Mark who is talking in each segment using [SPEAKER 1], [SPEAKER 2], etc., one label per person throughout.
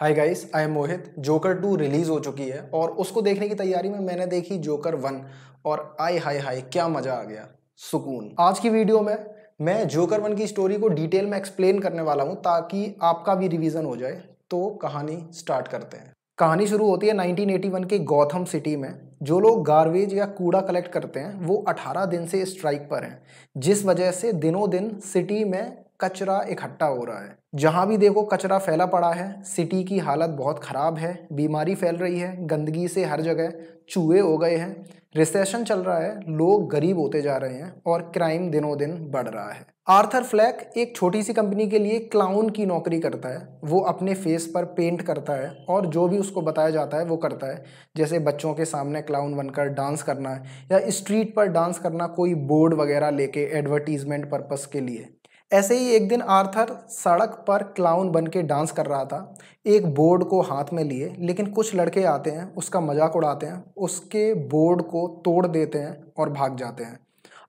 [SPEAKER 1] hi guys I am Mohit Joker two release हो चुकी है और उसको देखने की तैयारी में मैंने देखी जोकर वन और आई हाय हाय क्या मज़ा आ गया सुकून आज की वीडियो में मैं जोकर वन की स्टोरी को डिटेल में एक्सप्लेन करने वाला हूँ ताकि आपका भी रिवीजन हो जाए तो कहानी स्टार्ट करते हैं कहानी शुरू होती है 1981 के गौथम सिटी में जो लोग गार्बेज या कूड़ा कलेक्ट करते हैं वो 18 दिन से स्ट्राइक पर हैं जिस वजह से दिनों दिन सिटी में कचरा इकट्ठा हो रहा है जहाँ भी देखो कचरा फैला पड़ा है सिटी की हालत बहुत ख़राब है बीमारी फैल रही है गंदगी से हर जगह चूहे हो गए हैं रिसेशन चल रहा है लोग गरीब होते जा रहे हैं और क्राइम दिनों दिन बढ़ रहा है आर्थर फ्लैक एक छोटी सी कंपनी के लिए क्लाउन की नौकरी करता है वो अपने फेस पर पेंट करता है और जो भी उसको बताया जाता है वो करता है जैसे बच्चों के सामने क्लाउन बनकर डांस करना है या स्ट्रीट पर डांस करना कोई बोर्ड वगैरह लेके एडवर्टीजमेंट पर्पस के लिए ऐसे ही एक दिन आर्थर सड़क पर क्लाउन बन के डांस कर रहा था एक बोर्ड को हाथ में लिए लेकिन कुछ लड़के आते हैं उसका मजाक उड़ाते हैं उसके बोर्ड को तोड़ देते हैं और भाग जाते हैं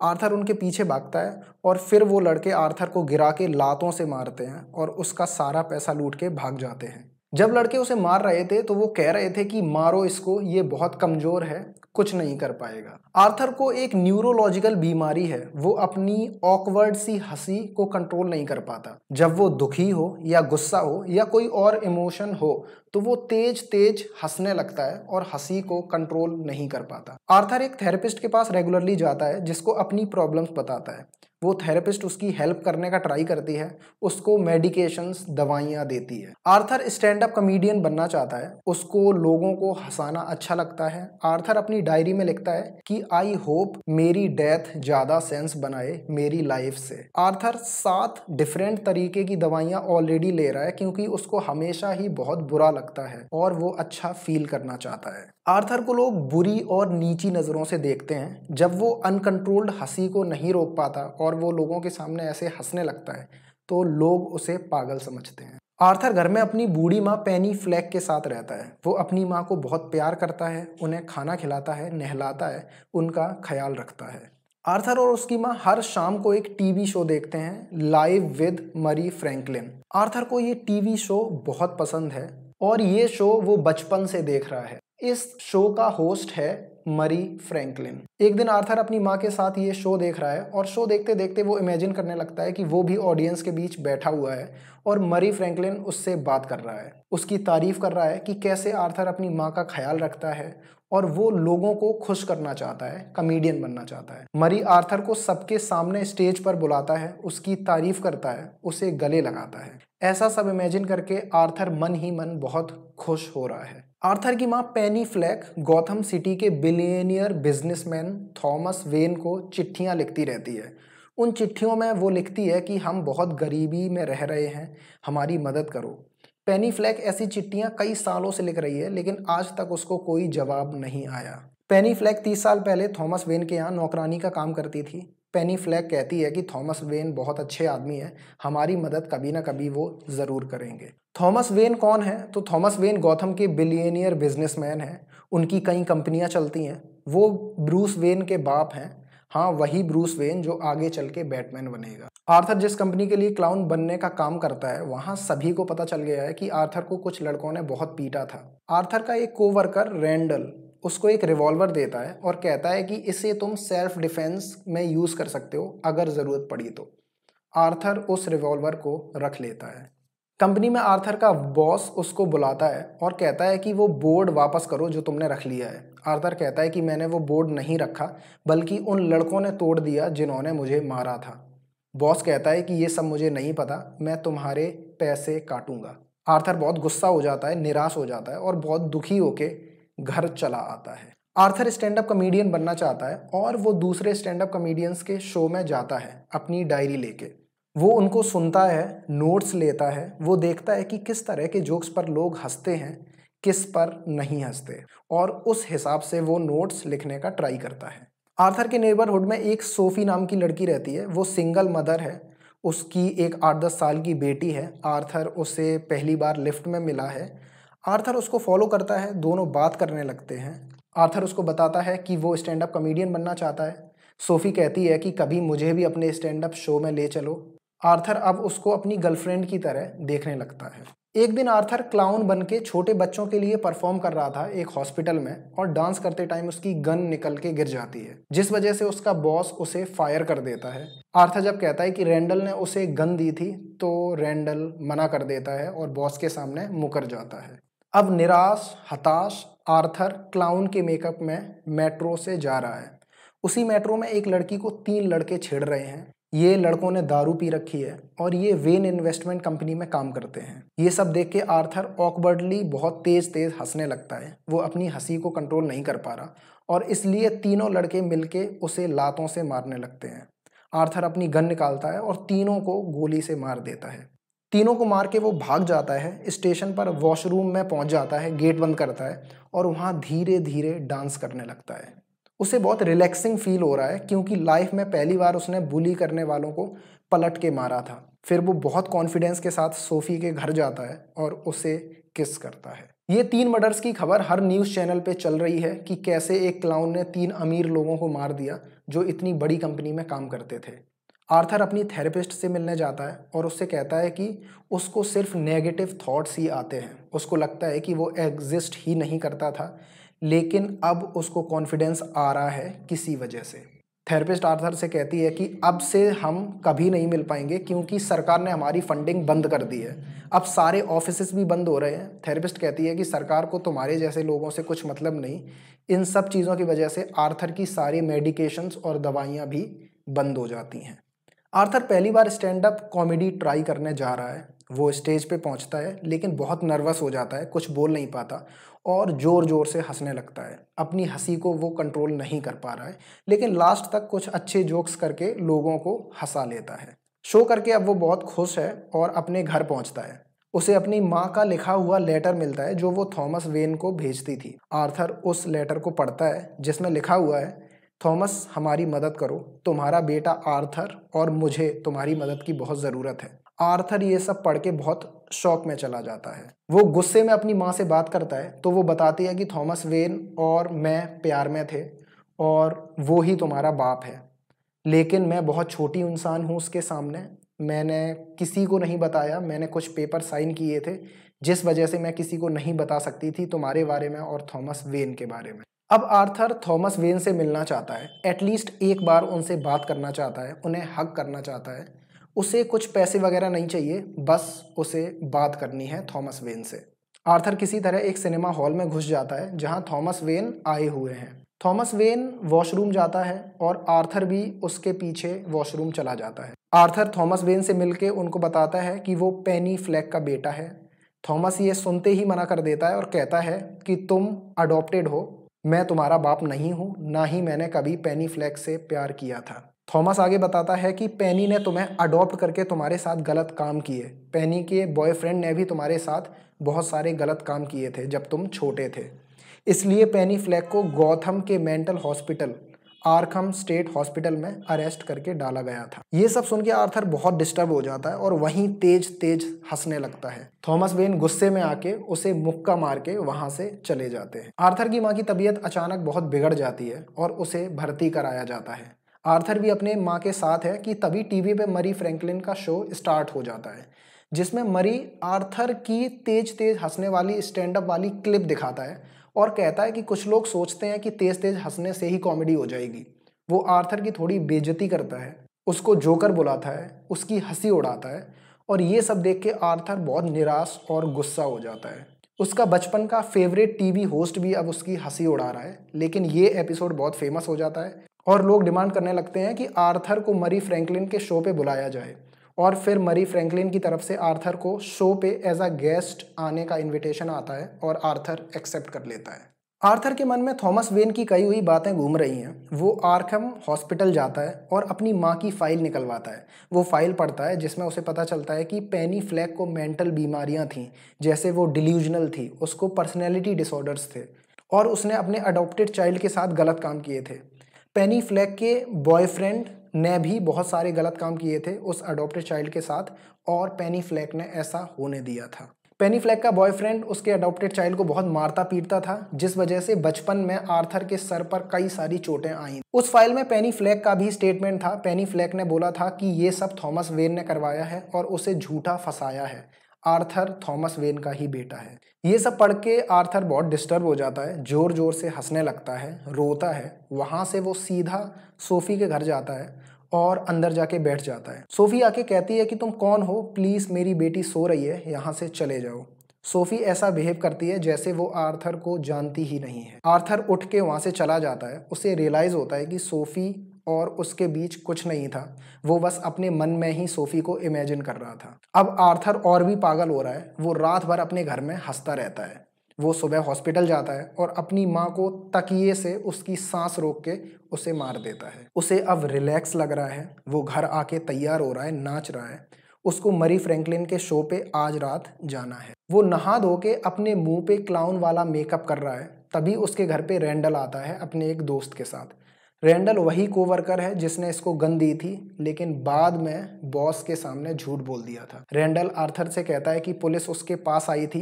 [SPEAKER 1] आर्थर उनके पीछे भागता है और फिर वो लड़के आर्थर को गिरा के लातों से मारते हैं और उसका सारा पैसा लूट के भाग जाते हैं जब लड़के उसे मार रहे थे तो वो कह रहे थे कि मारो इसको ये बहुत कमज़ोर है कुछ नहीं कर पाएगा आर्थर को एक न्यूरोलॉजिकल बीमारी है वो अपनी ऑकवर्ड सी हंसी को कंट्रोल नहीं कर पाता जब वो दुखी हो या गुस्सा हो या कोई और इमोशन हो तो वो तेज तेज हंसने लगता है और हंसी को कंट्रोल नहीं कर पाता आर्थर एक थेरेपिस्ट के पास रेगुलरली जाता है जिसको अपनी प्रॉब्लम्स बताता है वो थेरेपिस्ट उसकी हेल्प करने का ट्राई करती है उसको मेडिकेशंस दवाइयाँ देती है आर्थर स्टैंड अप कमेडियन बनना चाहता है उसको लोगों को हंसाना अच्छा लगता है आर्थर अपनी डायरी में लिखता है कि आई होप मेरी डेथ ज़्यादा सेंस बनाए मेरी लाइफ से आर्थर सात डिफरेंट तरीके की दवाइयाँ ऑलरेडी ले रहा है क्योंकि उसको हमेशा ही बहुत बुरा लगता है और वो अच्छा फील करना चाहता है आर्थर को लोग बुरी और नीची नज़रों से देखते हैं जब वो अनकंट्रोल्ड हंसी को नहीं रोक पाता और और वो लोगों के सामने ऐसे हंसने लगता है तो लोग उसे पागल समझते हैं आर्थर घर में अपनी बूढ़ी माँ पैनी फ्लैग के साथ रहता है वो अपनी माँ को बहुत प्यार करता है उन्हें खाना खिलाता है नहलाता है उनका ख्याल रखता है आर्थर और उसकी माँ हर शाम को एक टीवी शो देखते हैं live with Murray Franklin Arthur को ये टीवी शो बहुत पसंद है और ये शो वो बचपन से देख रहा है इस शो का होस्ट है मरी फ्रैंकलिन एक दिन आर्थर अपनी माँ के साथ ये शो देख रहा है और शो देखते देखते वो इमेजिन करने लगता है कि वो भी ऑडियंस के बीच बैठा हुआ है और मरी फ्रैंकलिन उससे बात कर रहा है उसकी तारीफ कर रहा है कि कैसे आर्थर अपनी माँ का ख्याल रखता है और वो लोगों को खुश करना चाहता है कमेडियन बनना चाहता है मरी आर्थर को सबके सामने स्टेज पर बुलाता है उसकी तारीफ करता है उसे गले लगाता है ऐसा सब इमेजिन करके आर्थर मन ही मन बहुत खुश हो रहा है आर्थर की मां पेनी फ्लैक गौथम सिटी के बिलियनियर बिजनेसमैन थॉमस वेन को चिट्ठियां लिखती रहती है उन चिट्ठियों में वो लिखती है कि हम बहुत गरीबी में रह रहे हैं हमारी मदद करो पेनी फ्लैक ऐसी चिट्ठियां कई सालों से लिख रही है लेकिन आज तक उसको कोई जवाब नहीं आया पेनी फ्लैक तीस साल पहले थॉमस वेन के यहाँ नौकरानी का काम करती थी पेनी फ्लैग कहती है कि थॉमस वेन बहुत अच्छे आदमी है हमारी मदद कभी ना कभी वो ज़रूर करेंगे थॉमस वेन कौन है तो थॉमस वेन गौतम के बिलियनियर बिजनेसमैन हैं उनकी कई कंपनियां चलती हैं वो ब्रूस वेन के बाप हैं हाँ वही ब्रूस वेन जो आगे चल के बैटमैन बनेगा आर्थर जिस कंपनी के लिए क्लाउन बनने का काम करता है वहाँ सभी को पता चल गया है कि आर्थर को कुछ लड़कों ने बहुत पीटा था आर्थर का एक कोवर्कर रैंडल उसको एक रिवॉल्वर देता है और कहता है कि इसे तुम सेल्फ डिफेंस में यूज़ कर सकते हो अगर ज़रूरत पड़ी तो आर्थर उस रिवॉल्वर को रख लेता है कंपनी में आर्थर का बॉस उसको बुलाता है और कहता है कि वो बोर्ड वापस करो जो तुमने रख लिया है आर्थर कहता है कि मैंने वो बोर्ड नहीं रखा बल्कि उन लड़कों ने तोड़ दिया जिन्होंने मुझे मारा था बॉस कहता है कि ये सब मुझे नहीं पता मैं तुम्हारे पैसे काटूंगा आर्थर बहुत गुस्सा हो जाता है निराश हो जाता है और बहुत दुखी होकर घर चला आता है आर्थर स्टैंड अप कमेडियन बनना चाहता है और वो दूसरे स्टैंड अप कमेडियंस के शो में जाता है अपनी डायरी लेके वो उनको सुनता है नोट्स लेता है वो देखता है कि किस तरह के जोक्स पर लोग हंसते हैं किस पर नहीं हंसते और उस हिसाब से वो नोट्स लिखने का ट्राई करता है आर्थर के नेबरहुड में एक सोफ़ी नाम की लड़की रहती है वो सिंगल मदर है उसकी एक आठ दस साल की बेटी है आर्थर उसे पहली बार लिफ्ट में मिला है आर्थर उसको फॉलो करता है दोनों बात करने लगते हैं आर्थर उसको बताता है कि वो स्टैंड अप कॉमेडियन बनना चाहता है सोफ़ी कहती है कि कभी मुझे भी अपने स्टैंड अप शो में ले चलो आर्थर अब उसको अपनी गर्लफ्रेंड की तरह देखने लगता है एक दिन आर्थर क्लाउन बन के छोटे बच्चों के लिए परफॉर्म कर रहा था एक हॉस्पिटल में और डांस करते टाइम उसकी गन निकल के गिर जाती है जिस वजह से उसका बॉस उसे फायर कर देता है आर्थर जब कहता है कि रैंडल ने उसे गन दी थी तो रैंडल मना कर देता है और बॉस के सामने मुकर जाता है अब निराश हताश आर्थर क्लाउन के मेकअप में मेट्रो से जा रहा है उसी मेट्रो में एक लड़की को तीन लड़के छेड़ रहे हैं ये लड़कों ने दारू पी रखी है और ये वेन इन्वेस्टमेंट कंपनी में काम करते हैं ये सब देख के आर्थर ऑकबर्डली बहुत तेज तेज हंसने लगता है वो अपनी हंसी को कंट्रोल नहीं कर पा रहा और इसलिए तीनों लड़के मिलके उसे लातों से मारने लगते हैं आर्थर अपनी गन निकालता है और तीनों को गोली से मार देता है तीनों को मार के वो भाग जाता है स्टेशन पर वॉशरूम में पहुंच जाता है गेट बंद करता है और वहाँ धीरे धीरे डांस करने लगता है उसे बहुत रिलैक्सिंग फील हो रहा है क्योंकि लाइफ में पहली बार उसने बुली करने वालों को पलट के मारा था फिर वो बहुत कॉन्फिडेंस के साथ सोफी के घर जाता है और उसे किस करता है ये तीन मर्डर्स की खबर हर न्यूज़ चैनल पे चल रही है कि कैसे एक क्लाउन ने तीन अमीर लोगों को मार दिया जो इतनी बड़ी कंपनी में काम करते थे आर्थर अपनी थेरेपिस्ट से मिलने जाता है और उससे कहता है कि उसको सिर्फ नेगेटिव थॉट्स ही आते हैं उसको लगता है कि वो एग्जिस्ट ही नहीं करता था लेकिन अब उसको कॉन्फिडेंस आ रहा है किसी वजह से थेरेपिस्ट आर्थर से कहती है कि अब से हम कभी नहीं मिल पाएंगे क्योंकि सरकार ने हमारी फंडिंग बंद कर दी है अब सारे ऑफिसेस भी बंद हो रहे हैं थेरेपिस्ट कहती है कि सरकार को तुम्हारे जैसे लोगों से कुछ मतलब नहीं इन सब चीज़ों की वजह से आर्थर की सारी मेडिकेशंस और दवाइयाँ भी बंद हो जाती हैं आर्थर पहली बार स्टैंड अप कॉमेडी ट्राई करने जा रहा है वो स्टेज पे पहुंचता है लेकिन बहुत नर्वस हो जाता है कुछ बोल नहीं पाता और ज़ोर ज़ोर से हंसने लगता है अपनी हंसी को वो कंट्रोल नहीं कर पा रहा है लेकिन लास्ट तक कुछ अच्छे जोक्स करके लोगों को हंसा लेता है शो करके अब वो बहुत खुश है और अपने घर पहुंचता है उसे अपनी माँ का लिखा हुआ लेटर मिलता है जो वो थॉमस वेन को भेजती थी आर्थर उस लेटर को पढ़ता है जिसमें लिखा हुआ है थॉमस हमारी मदद करो तुम्हारा बेटा आर्थर और मुझे तुम्हारी मदद की बहुत ज़रूरत है आर्थर ये सब पढ़ के बहुत शौक में चला जाता है वो गुस्से में अपनी माँ से बात करता है तो वो बताती है कि थॉमस वेन और मैं प्यार में थे और वो ही तुम्हारा बाप है लेकिन मैं बहुत छोटी इंसान हूँ उसके सामने मैंने किसी को नहीं बताया मैंने कुछ पेपर साइन किए थे जिस वजह से मैं किसी को नहीं बता सकती थी तुम्हारे बारे में और थॉमस वेन के बारे में अब आर्थर थॉमस वेन से मिलना चाहता है एटलीस्ट एक बार उनसे बात करना चाहता है उन्हें हक करना चाहता है उसे कुछ पैसे वगैरह नहीं चाहिए बस उसे बात करनी है थॉमस वेन से आर्थर किसी तरह एक सिनेमा हॉल में घुस जाता है जहां थॉमस वेन आए हुए हैं थॉमस वेन वॉशरूम जाता है और आर्थर भी उसके पीछे वॉशरूम चला जाता है आर्थर थॉमस वेन से मिलके उनको बताता है कि वो पेनी फ्लैग का बेटा है थॉमस ये सुनते ही मना कर देता है और कहता है कि तुम अडॉप्टेड हो मैं तुम्हारा बाप नहीं हूँ ना ही मैंने कभी पेनी फ्लैग से प्यार किया था थॉमस आगे बताता है कि पेनी ने तुम्हें अडॉप्ट करके तुम्हारे साथ गलत काम किए पेनी के बॉयफ्रेंड ने भी तुम्हारे साथ बहुत सारे गलत काम किए थे जब तुम छोटे थे इसलिए पेनी फ्लैग को गौथम के mental hospital Arkham State Hospital में अरेस्ट करके डाला गया था ये सब सुन के आर्थर बहुत डिस्टर्ब हो जाता है और वहीं तेज तेज हंसने लगता है थॉमस वेन गुस्से में आके उसे मुक्का मार के वहां से चले जाते हैं आर्थर की माँ की तबीयत अचानक बहुत बिगड़ जाती है और उसे भर्ती कराया जाता है आर्थर भी अपने माँ के साथ है कि तभी टीवी पे मरी फ्रैंकलिन का शो स्टार्ट हो जाता है जिसमें मरी आर्थर की तेज तेज हंसने वाली स्टैंड अप वाली क्लिप दिखाता है और कहता है कि कुछ लोग सोचते हैं कि तेज तेज हंसने से ही कॉमेडी हो जाएगी वो आर्थर की थोड़ी बेजती करता है उसको जोकर बुलाता है उसकी हंसी उड़ाता है और ये सब देख के आर्थर बहुत निराश और गुस्सा हो जाता है उसका बचपन का फेवरेट टीवी होस्ट भी अब उसकी हंसी उड़ा रहा है लेकिन ये एपिसोड बहुत फेमस हो जाता है और लोग डिमांड करने लगते हैं कि आर्थर को मरी फ्रैंकलिन के शो पे बुलाया जाए और फिर मरी फ्रैंकलिन की तरफ से आर्थर को शो पे एज अ गेस्ट आने का इनविटेशन आता है और आर्थर एक्सेप्ट कर लेता है आर्थर के मन में थॉमस वेन की कई हुई बातें घूम रही हैं वो आर्कम हॉस्पिटल जाता है और अपनी माँ की फ़ाइल निकलवाता है वो फ़ाइल पढ़ता है जिसमें उसे पता चलता है कि पेनी फ्लैग को मेंटल बीमारियाँ थीं जैसे वो डिल्यूजनल थी उसको पर्सनैलिटी डिसऑर्डर्स थे और उसने अपने अडोप्टेड चाइल्ड के साथ गलत काम किए थे पेनी फ्लैग के बॉयफ्रेंड ने भी बहुत सारे गलत काम किए थे उस अडोप्टेड चाइल्ड के साथ और पेनी फ्लैक ने ऐसा होने दिया था पेनी फ्लैक का बॉयफ्रेंड उसके अडोप्टेड चाइल्ड को बहुत मारता पीटता था जिस वजह से बचपन में आर्थर के सर पर कई सारी चोटें आई उस फाइल में पेनी फ्लैक का भी स्टेटमेंट था पेनी फ्लैक ने बोला था कि ये सब थॉमस वेन ने करवाया है और उसे झूठा फंसाया है आर्थर थॉमस वेन का ही बेटा है ये सब पढ़ के आर्थर बहुत डिस्टर्ब हो जाता है जोर जोर से हंसने लगता है रोता है वहाँ से वो सीधा सोफ़ी के घर जाता है और अंदर जाके बैठ जाता है सोफ़ी आके कहती है कि तुम कौन हो प्लीज़ मेरी बेटी सो रही है यहाँ से चले जाओ सोफ़ी ऐसा बिहेव करती है जैसे वो आर्थर को जानती ही नहीं है आर्थर उठ के वहाँ से चला जाता है उसे रियलाइज़ होता है कि सोफ़ी और उसके बीच कुछ नहीं था वो बस अपने मन में ही सोफी को इमेजिन कर रहा था अब आर्थर और भी पागल हो रहा है वो रात भर अपने घर में हंसता रहता है वो सुबह हॉस्पिटल जाता है और अपनी माँ को तकिए से उसकी सांस रोक के उसे मार देता है उसे अब रिलैक्स लग रहा है वो घर आके तैयार हो रहा है नाच रहा है उसको मरी फ्रैंकलिन के शो पे आज रात जाना है वो नहा धो के अपने मुंह पे क्लाउन वाला मेकअप कर रहा है तभी उसके घर पे रैंडल आता है अपने एक दोस्त के साथ रेंडल वही कोवर्कर है जिसने इसको गन दी थी लेकिन बाद में बॉस के सामने झूठ बोल दिया था रेंडल आर्थर से कहता है कि पुलिस उसके पास आई थी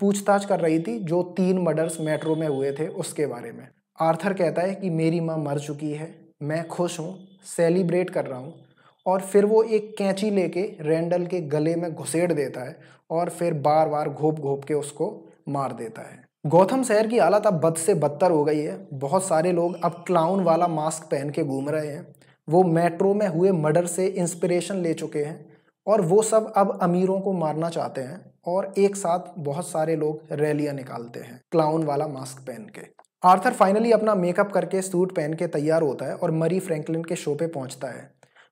[SPEAKER 1] पूछताछ कर रही थी जो तीन मर्डर्स मेट्रो में हुए थे उसके बारे में आर्थर कहता है कि मेरी माँ मर चुकी है मैं खुश हूँ सेलिब्रेट कर रहा हूँ और फिर वो एक कैंची लेके रेंडल के गले में घुसेड़ देता है और फिर बार बार घोप घोप के उसको मार देता है गौतम शहर की हालत अब बद से बदतर हो गई है बहुत सारे लोग अब क्लाउन वाला मास्क पहन के घूम रहे हैं वो मेट्रो में हुए मर्डर से इंस्पिरेशन ले चुके हैं और वो सब अब अमीरों को मारना चाहते हैं और एक साथ बहुत सारे लोग रैलियाँ निकालते हैं क्लाउन वाला मास्क पहन के आर्थर फाइनली अपना मेकअप करके सूट पहन के तैयार होता है और मरी फ्रैंकलिन के शो पे पहुंचता है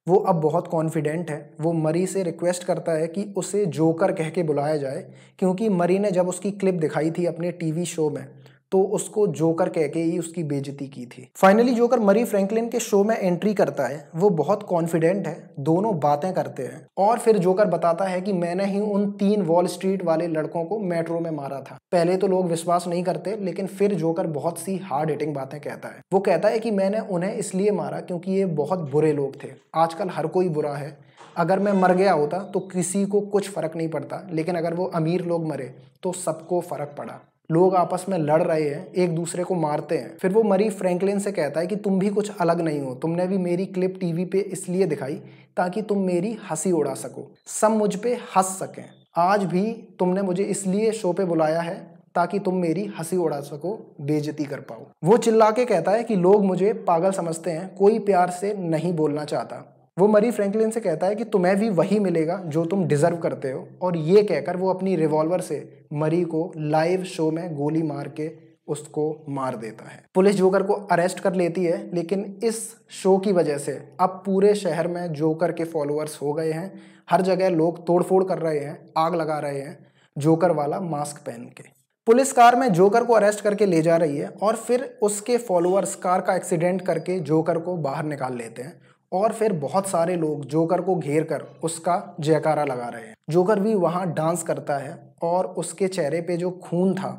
[SPEAKER 1] वो अब बहुत कॉन्फिडेंट है वो मरी से रिक्वेस्ट करता है कि उसे जोकर कह के बुलाया जाए क्योंकि मरी ने जब उसकी क्लिप दिखाई थी अपने टीवी शो में तो उसको जोकर कह के ही उसकी बेजती की थी फाइनली जोकर मरी फ्रैंकलिन के शो में एंट्री करता है वो बहुत कॉन्फिडेंट है दोनों बातें करते हैं और फिर जोकर बताता है कि मैंने ही उन तीन वॉल स्ट्रीट वाले लड़कों को मेट्रो में मारा था पहले तो लोग विश्वास नहीं करते लेकिन फिर जोकर बहुत सी हार्ड हिटिंग बातें कहता है वो कहता है कि मैंने उन्हें इसलिए मारा क्योंकि ये बहुत बुरे लोग थे आजकल हर कोई बुरा है अगर मैं मर गया होता तो किसी को कुछ फ़र्क नहीं पड़ता लेकिन अगर वो अमीर लोग मरे तो सबको फ़र्क पड़ा लोग आपस में लड़ रहे हैं एक दूसरे को मारते हैं फिर वो मरी फ्रैंकलिन से कहता है कि तुम भी कुछ अलग नहीं हो तुमने भी मेरी क्लिप टीवी पे इसलिए दिखाई ताकि तुम मेरी हंसी उड़ा सको सब मुझ पे हंस सकें आज भी तुमने मुझे इसलिए शो पे बुलाया है ताकि तुम मेरी हंसी उड़ा सको बेजती कर पाओ वो चिल्ला के कहता है कि लोग मुझे पागल समझते हैं कोई प्यार से नहीं बोलना चाहता वो मरी फ्रैंकलिन से कहता है कि तुम्हें भी वही मिलेगा जो तुम डिज़र्व करते हो और ये कहकर वो अपनी रिवॉल्वर से मरी को लाइव शो में गोली मार के उसको मार देता है पुलिस जोकर को अरेस्ट कर लेती है लेकिन इस शो की वजह से अब पूरे शहर में जोकर के फॉलोअर्स हो गए हैं हर जगह लोग तोड़फोड़ कर रहे हैं आग लगा रहे हैं जोकर वाला मास्क पहन के पुलिस कार में जोकर को अरेस्ट करके ले जा रही है और फिर उसके फॉलोअर्स कार का एक्सीडेंट करके जोकर को बाहर निकाल लेते हैं और फिर बहुत सारे लोग जोकर को घेर कर उसका जयकारा लगा रहे हैं जोकर भी वहाँ डांस करता है और उसके चेहरे पे जो खून था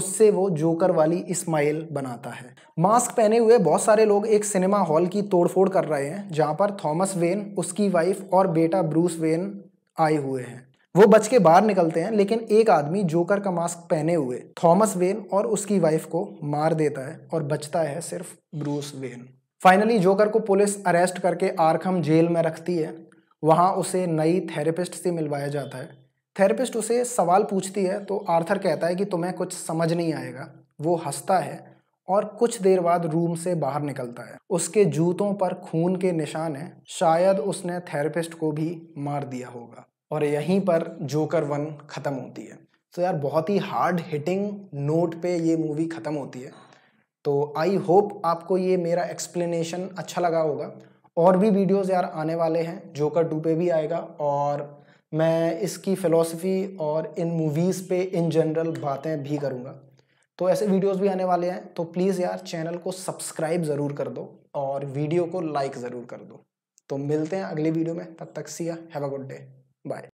[SPEAKER 1] उससे वो जोकर वाली स्माइल बनाता है मास्क पहने हुए बहुत सारे लोग एक सिनेमा हॉल की तोड़फोड़ कर रहे हैं जहाँ पर थॉमस वेन उसकी वाइफ और बेटा ब्रूस वेन आए हुए हैं वो बच के बाहर निकलते हैं लेकिन एक आदमी जोकर का मास्क पहने हुए थॉमस वेन और उसकी वाइफ को मार देता है और बचता है सिर्फ ब्रूस वेन फाइनली जोकर को पुलिस अरेस्ट करके आरखम जेल में रखती है वहाँ उसे नई थेरेपिस्ट से मिलवाया जाता है थेरेपिस्ट उसे सवाल पूछती है तो आर्थर कहता है कि तुम्हें कुछ समझ नहीं आएगा वो हंसता है और कुछ देर बाद रूम से बाहर निकलता है उसके जूतों पर खून के निशान हैं शायद उसने थेरेपिस्ट को भी मार दिया होगा और यहीं पर जोकर वन ख़त्म होती है तो यार बहुत ही हार्ड हिटिंग नोट पे ये मूवी ख़त्म होती है तो आई होप आपको ये मेरा एक्सप्लेनेशन अच्छा लगा होगा और भी वीडियोस यार आने वाले हैं जोकर टू पे भी आएगा और मैं इसकी फ़िलोसफी और इन मूवीज़ पे इन जनरल बातें भी करूँगा तो ऐसे वीडियोस भी आने वाले हैं तो प्लीज़ यार चैनल को सब्सक्राइब ज़रूर कर दो और वीडियो को लाइक ज़रूर कर दो तो मिलते हैं अगली वीडियो में तब तक see ya have a good day bye